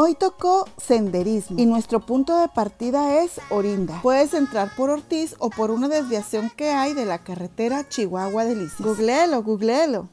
Hoy tocó senderismo y nuestro punto de partida es Orinda. Puedes entrar por Ortiz o por una desviación que hay de la carretera Chihuahua del Googleelo, googleelo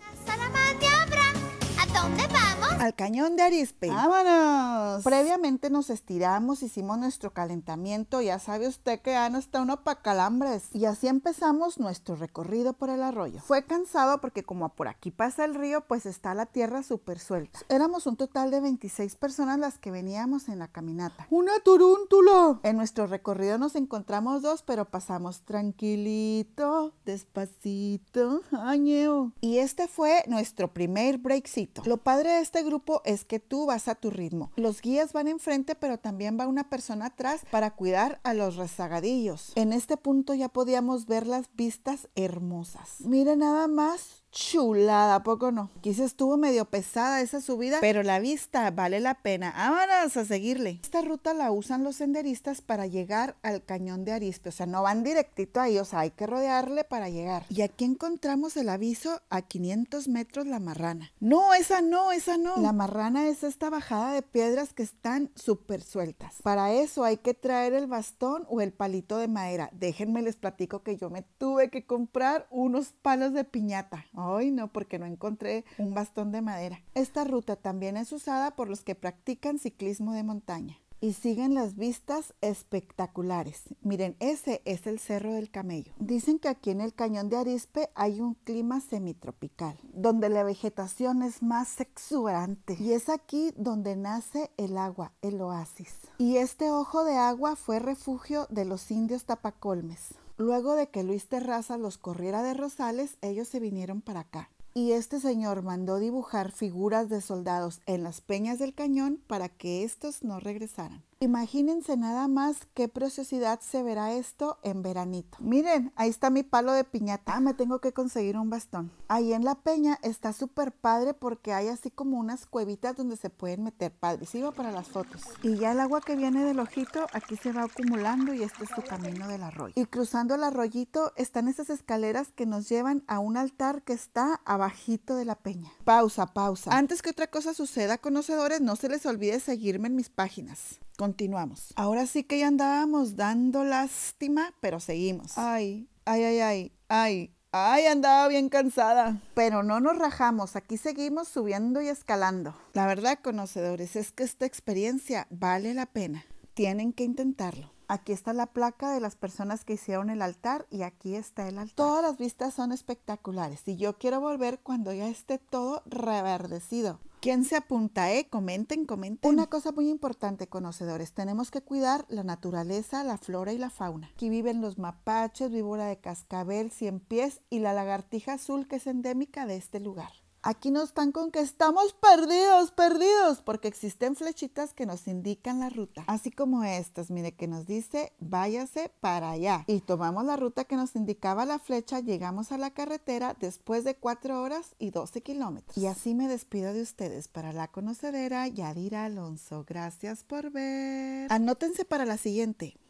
al cañón de Arispe. ¡Vámonos! Previamente nos estiramos, hicimos nuestro calentamiento, ya sabe usted que no está uno para calambres. Y así empezamos nuestro recorrido por el arroyo. Fue cansado porque como por aquí pasa el río, pues está la tierra súper suelta. Éramos un total de 26 personas las que veníamos en la caminata. ¡Una turúntula! En nuestro recorrido nos encontramos dos, pero pasamos tranquilito, despacito, añeo. Y este fue nuestro primer breakcito. Lo padre de este grupo es que tú vas a tu ritmo. Los guías van enfrente, pero también va una persona atrás para cuidar a los rezagadillos. En este punto ya podíamos ver las vistas hermosas. Mire nada más chulada, poco no? Quizás estuvo medio pesada esa subida, pero la vista vale la pena. Vámonos a seguirle. Esta ruta la usan los senderistas para llegar al cañón de Arispe, o sea, no van directito ahí, o sea, hay que rodearle para llegar. Y aquí encontramos el aviso a 500 metros la marrana. No, esa no, esa no. La marrana es esta bajada de piedras que están súper sueltas. Para eso hay que traer el bastón o el palito de madera. Déjenme les platico que yo me tuve que comprar unos palos de piñata. Hoy no, porque no encontré un bastón de madera. Esta ruta también es usada por los que practican ciclismo de montaña y siguen las vistas espectaculares. Miren, ese es el Cerro del Camello. Dicen que aquí en el Cañón de Arispe hay un clima semitropical, donde la vegetación es más exuberante. Y es aquí donde nace el agua, el oasis. Y este ojo de agua fue refugio de los indios tapacolmes. Luego de que Luis Terraza los corriera de Rosales, ellos se vinieron para acá. Y este señor mandó dibujar figuras de soldados en las peñas del cañón para que estos no regresaran. Imagínense nada más qué preciosidad se verá esto en veranito. Miren, ahí está mi palo de piñata. Ah, me tengo que conseguir un bastón. Ahí en la peña está súper padre porque hay así como unas cuevitas donde se pueden meter Iba para las fotos. Y ya el agua que viene del ojito aquí se va acumulando y este es su camino del arroyo. Y cruzando el arroyito están esas escaleras que nos llevan a un altar que está abajo bajito de la peña. Pausa, pausa. Antes que otra cosa suceda, conocedores, no se les olvide seguirme en mis páginas. Continuamos. Ahora sí que ya andábamos dando lástima, pero seguimos. Ay, ay, ay, ay, ay. Ay, andaba bien cansada. Pero no nos rajamos, aquí seguimos subiendo y escalando. La verdad, conocedores, es que esta experiencia vale la pena. Tienen que intentarlo. Aquí está la placa de las personas que hicieron el altar y aquí está el altar. Todas las vistas son espectaculares y yo quiero volver cuando ya esté todo reverdecido. ¿Quién se apunta, eh? Comenten, comenten. Una cosa muy importante, conocedores, tenemos que cuidar la naturaleza, la flora y la fauna. Aquí viven los mapaches, víbora de cascabel, cien pies y la lagartija azul que es endémica de este lugar. Aquí nos están con que estamos perdidos, perdidos, porque existen flechitas que nos indican la ruta. Así como estas, mire, que nos dice, váyase para allá. Y tomamos la ruta que nos indicaba la flecha, llegamos a la carretera después de 4 horas y 12 kilómetros. Y así me despido de ustedes para la conocedera Yadira Alonso. Gracias por ver. Anótense para la siguiente.